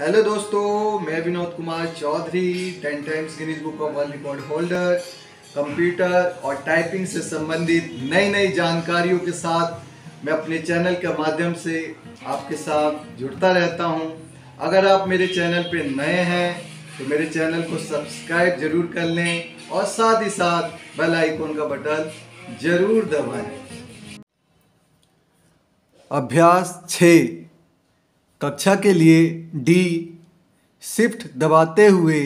hello दोस्तों मैं Vinod Kumar Chaudhary ten times Guinness book of world record holder computer और typing से संबंधित नई नई जानकारियों के साथ मैं अपने चैनल के माध्यम से आपके साथ जुड़ता रहता हूं अगर आप मेरे चैनल पर नए हैं तो मेरे चैनल को सब्सक्राइब जरूर कर लें और साथ ही साथ बेल आइकॉन का बटन जरूर दबाएं अभ्यास छः कक्षा के लिए डी शिफ्ट दबाते हुए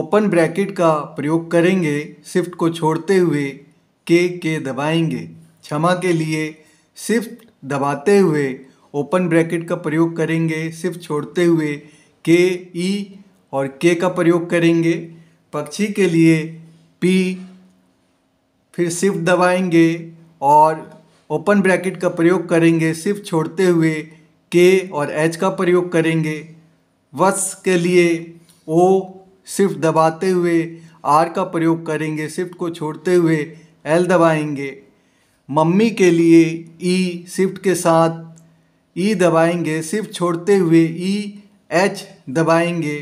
ओपन ब्रैकेट का प्रयोग करेंगे शिफ्ट को छोड़ते हुए के के दबाएंगे क्षमा के लिए शिफ्ट दबाते हुए ओपन ब्रैकेट का प्रयोग करेंगे शिफ्ट छोड़ते हुए के ई e और के का प्रयोग करेंगे पक्षी के लिए पी फिर शिफ्ट दबाएंगे और ओपन ब्रैकेट का प्रयोग करेंगे शिफ्ट छोड़ते हुए के और एच का प्रयोग करेंगे वस के लिए ओ सिर्फ दबाते हुए आर का प्रयोग करेंगे शिफ्ट को छोड़ते हुए एल दबाएंगे मम्मी के लिए ई e शिफ्ट के साथ ई e दबाएंगे शिफ्ट छोड़ते हुए ई e, एच दबाएंगे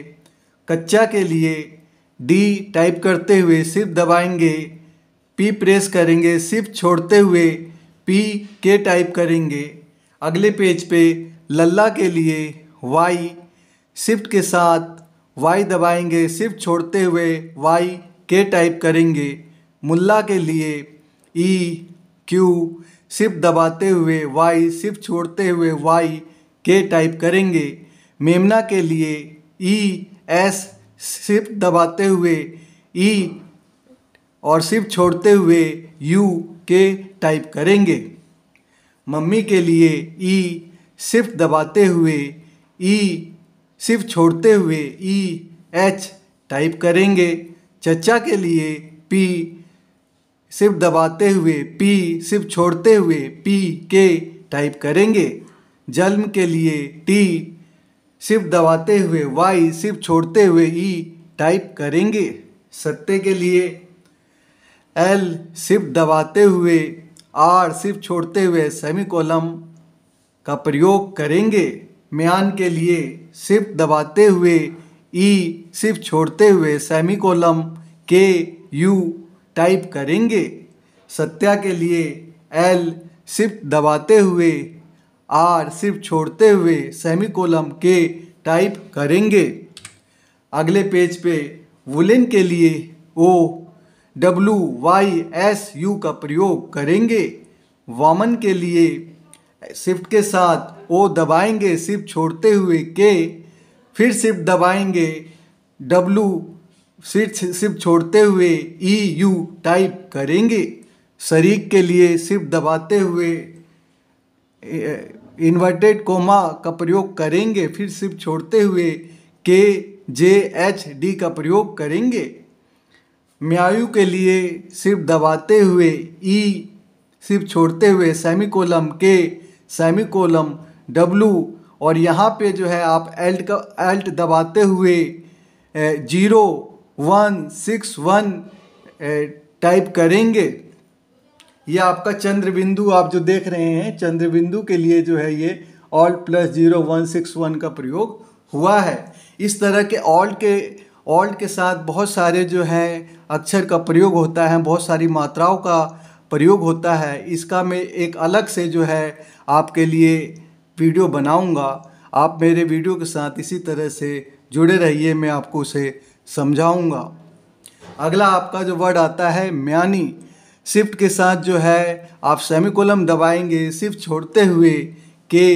कच्चा के लिए डी टाइप करते हुए सिर्फ दबाएंगे पी प्रेस करेंगे सिर्फ छोड़ते हुए पी के टाइप करेंगे अगले पेज पे लल्ला के लिए वाई शिफ्ट के साथ वाई दबाएंगे शिफ्ट छोड़ते हुए वाई के टाइप करेंगे मुल्ला के लिए ई क्यू शिफ्ट दबाते हुए वाई शिफ्ट छोड़ते हुए वाई के टाइप करेंगे मेमना के लिए ई एस शिफ्ट दबाते हुए ई और शिफ्ट छोड़ते हुए यू के टाइप करेंगे मम्मी के लिए ई सिर्फ दबाते हुए ई सिर्फ छोड़ते हुए ई एच टाइप करेंगे चचा के लिए पी सिर्फ दबाते हुए पी सिर्फ छोड़ते हुए पी के टाइप करेंगे जन्म के लिए टी सिर्फ दबाते हुए वाई सिर्फ छोड़ते हुए ई टाइप करेंगे सत्य के लिए एल सिर्फ दबाते हुए आर सिर्फ छोड़ते हुए सेमी कॉलम का प्रयोग करेंगे म्यान के लिए सिर्फ दबाते हुए ई सिर्फ छोड़ते हुए सेमी कॉलम के यू टाइप करेंगे सत्या के लिए एल सिर्फ दबाते हुए आर सिर्फ छोड़ते हुए सेमी कॉलम के टाइप करेंगे अगले पेज पे वुलेन के लिए O W Y S U का प्रयोग करेंगे वामन के लिए शिफ्ट के साथ ओ दबाएंगे शिफ्ट छोड़ते हुए के फिर शिफ्ट दबाएंगे डब्लू शिफ्ट शिफ्ट छोड़ते हुए ई यू टाइप करेंगे शरीक के लिए शिफ्ट दबाते हुए इन्वर्टेड कोमा का प्रयोग करेंगे फिर शिफ्ट छोड़ते हुए के जे एच डी का प्रयोग करेंगे म्यायु के लिए सिर्फ दबाते हुए ई सिर्फ छोड़ते हुए सेमी कोलम के सेमी कोलम डब्लू और यहाँ पे जो है आप एल्ट का एल्ट दबाते हुए zero one six one type करेंगे यह आपका चंद्र बिंदु आप जो देख रहे हैं चंद्र बिंदु के लिए जो है ये alt plus zero one six one का प्रयोग हुआ है इस तरह के ऑल्ट के ऑल्ट के साथ बहुत सारे जो हैं अक्षर का प्रयोग होता है बहुत सारी मात्राओं का प्रयोग होता है इसका मैं एक अलग से जो है आपके लिए वीडियो बनाऊंगा आप मेरे वीडियो के साथ इसी तरह से जुड़े रहिए मैं आपको उसे समझाऊंगा अगला आपका जो वर्ड आता है म्यानी शिफ्ट के साथ जो है आप सेमिकोलम दबाएंगे शिफ्ट छोड़ते हुए के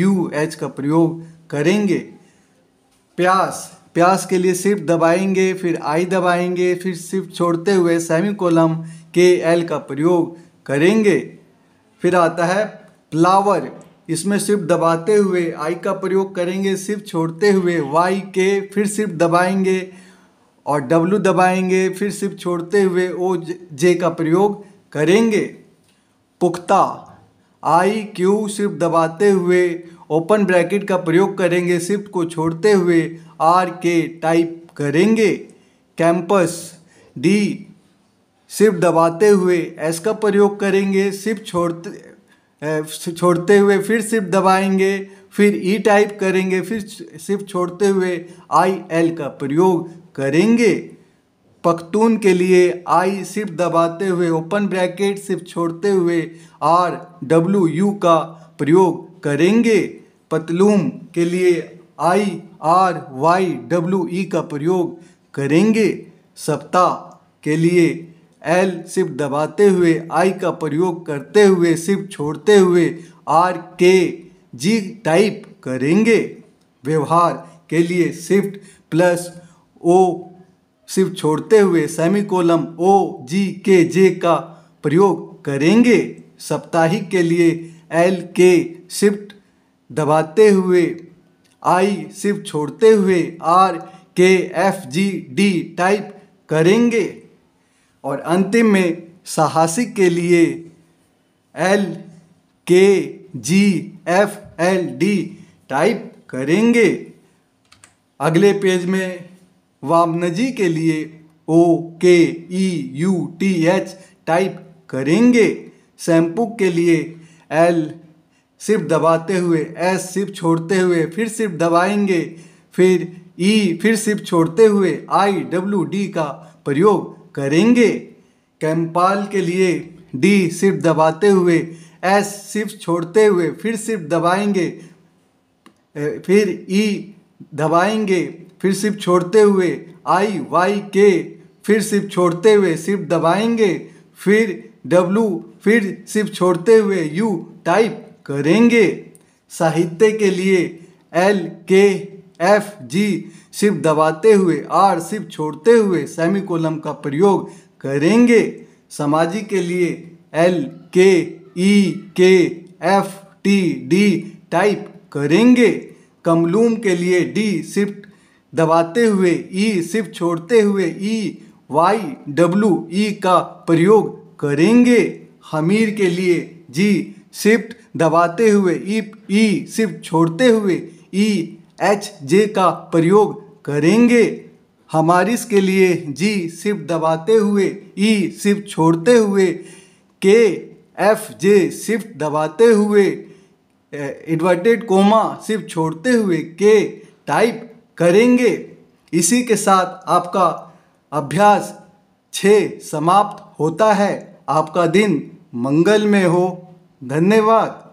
यू एच का प्रयोग करेंगे प्यास प्यास के लिए सिर्फ दबाएंगे फिर आई दबाएंगे फिर सिर्फ छोड़ते हुए सेमी कोलम के एल का प्रयोग करेंगे फिर आता है प्लावर इसमें सिर्फ दबाते हुए आई का प्रयोग करेंगे सिर्फ छोड़ते हुए वाई के फिर सिर्फ दबाएंगे और डब्लू दबाएंगे फिर सिर्फ छोड़ते हुए ओ जे का प्रयोग करेंगे पुख्ता आई क्यू सिर्फ दबाते हुए ओपन ब्रैकेट का प्रयोग करेंगे शिफ्ट को छोड़ते हुए आर के टाइप करेंगे कैंपस डी शिफ्ट दबाते हुए एस का प्रयोग करेंगे शिफ्ट छोड़ते छोड़ते हुए फिर शिफ्ट दबाएंगे फिर ई टाइप करेंगे फिर शिफ्ट छोड़ते हुए आई एल का प्रयोग करेंगे पख्तून के लिए आई सिर्फ दबाते हुए ओपन ब्रैकेट सिर्फ छोड़ते हुए आर डब्ल्यू यू का प्रयोग करेंगे पतलूम के लिए I R Y W E का प्रयोग करेंगे सप्ताह के लिए एल सिर्फ दबाते हुए आई का प्रयोग करते हुए सिर्फ छोड़ते हुए आर के जी टाइप करेंगे व्यवहार के लिए शिफ्ट प्लस ओ सिर्फ छोड़ते हुए सेमी कोलम ओ जी के जे का प्रयोग करेंगे साप्ताहिक के लिए एल के शिफ्ट दबाते हुए आई सिर्फ छोड़ते हुए आर के एफ जी डी टाइप करेंगे और अंतिम में साहसिक के लिए L K G F L D type करेंगे अगले पेज में वामनजी के लिए O K E U T H type करेंगे शैम्पू के लिए एल सिर्फ दबाते हुए एस सिर्फ छोड़ते हुए फिर सिर्फ दबाएंगे फिर ई फिर सिर्फ छोड़ते हुए आई डब्ल्यू डी का प्रयोग करेंगे कैंपाल के लिए डी सिर्फ दबाते हुए एस सिर्फ छोड़ते हुए फिर सिर्फ दबाएंगे फिर ई दबाएंगे फिर सिर्फ छोड़ते हुए आई वाई के फिर सिर्फ छोड़ते हुए सिर्फ दबाएंगे फिर डब्लू फिर सिर्फ छोड़ते हुए यू टाइप करेंगे साहित्य के लिए एल के एफ जी सिर्फ दबाते हुए आर सिर्फ छोड़ते हुए सेमी कोलम का प्रयोग करेंगे सामाजिक के लिए एल के ई के एफ टी डी टाइप करेंगे कमलूम के लिए डी सिर्फ दबाते हुए ई e सिर्फ छोड़ते हुए ई वाई डब्लू ई का प्रयोग करेंगे हमीर के लिए जी शिफ्ट दबाते हुए ई ई शिफ्ट छोड़ते हुए ई एच जे का प्रयोग करेंगे हमारिस के लिए जी शिफ्ट दबाते हुए ई e शिफ्ट छोड़ते हुए के एफ जे शिफ्ट दबाते हुए एडवर्टेड कोमा सिर्फ छोड़ते हुए के टाइप करेंगे इसी के साथ आपका अभ्यास छः समाप्त होता है आपका दिन मंगल में हो धन्यवाद